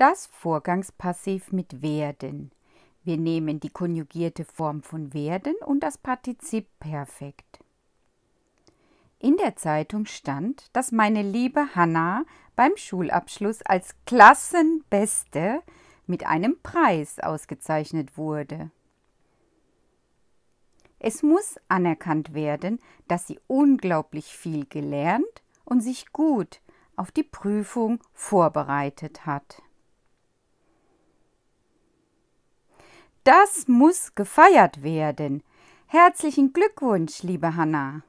Das Vorgangspassiv mit werden. Wir nehmen die konjugierte Form von werden und das Partizip perfekt. In der Zeitung stand, dass meine liebe Hanna beim Schulabschluss als Klassenbeste mit einem Preis ausgezeichnet wurde. Es muss anerkannt werden, dass sie unglaublich viel gelernt und sich gut auf die Prüfung vorbereitet hat. Das muss gefeiert werden. Herzlichen Glückwunsch, liebe Hanna.